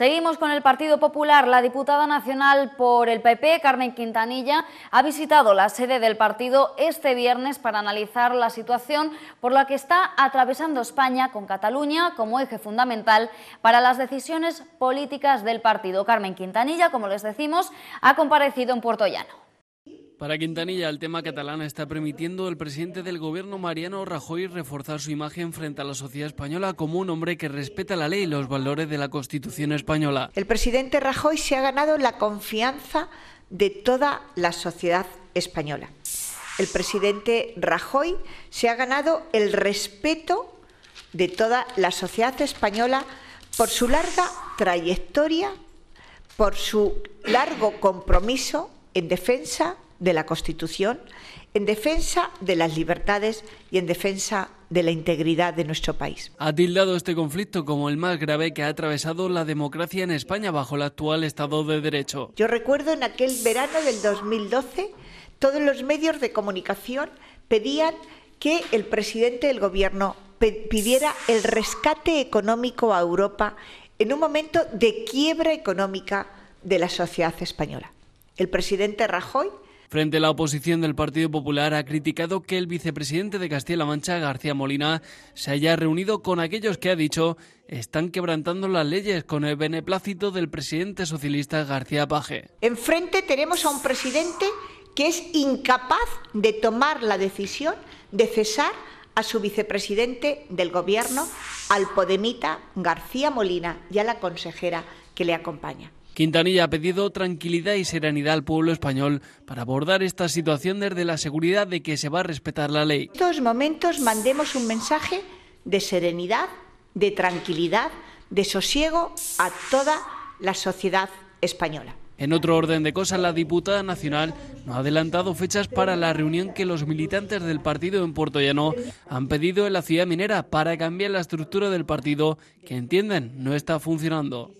Seguimos con el Partido Popular. La diputada nacional por el PP, Carmen Quintanilla, ha visitado la sede del partido este viernes para analizar la situación por la que está atravesando España con Cataluña como eje fundamental para las decisiones políticas del partido. Carmen Quintanilla, como les decimos, ha comparecido en Puerto Llano. Para Quintanilla, el tema catalán está permitiendo el presidente del gobierno Mariano Rajoy reforzar su imagen frente a la sociedad española como un hombre que respeta la ley y los valores de la Constitución española. El presidente Rajoy se ha ganado la confianza de toda la sociedad española. El presidente Rajoy se ha ganado el respeto de toda la sociedad española por su larga trayectoria, por su largo compromiso en defensa de la Constitución, en defensa de las libertades y en defensa de la integridad de nuestro país. Ha tildado este conflicto como el más grave que ha atravesado la democracia en España bajo el actual Estado de Derecho. Yo recuerdo en aquel verano del 2012 todos los medios de comunicación pedían que el presidente del Gobierno pidiera el rescate económico a Europa en un momento de quiebra económica de la sociedad española. El presidente Rajoy Frente a la oposición del Partido Popular ha criticado que el vicepresidente de Castilla-La Mancha, García Molina, se haya reunido con aquellos que ha dicho están quebrantando las leyes con el beneplácito del presidente socialista García Paje. Enfrente tenemos a un presidente que es incapaz de tomar la decisión de cesar a su vicepresidente del Gobierno, al Podemita García Molina, y a la consejera que le acompaña. Quintanilla ha pedido tranquilidad y serenidad al pueblo español para abordar esta situación desde la seguridad de que se va a respetar la ley. En estos momentos mandemos un mensaje de serenidad, de tranquilidad, de sosiego a toda la sociedad española. En otro orden de cosas, la diputada nacional no ha adelantado fechas para la reunión que los militantes del partido en Puerto Llano han pedido en la ciudad minera para cambiar la estructura del partido que entienden no está funcionando.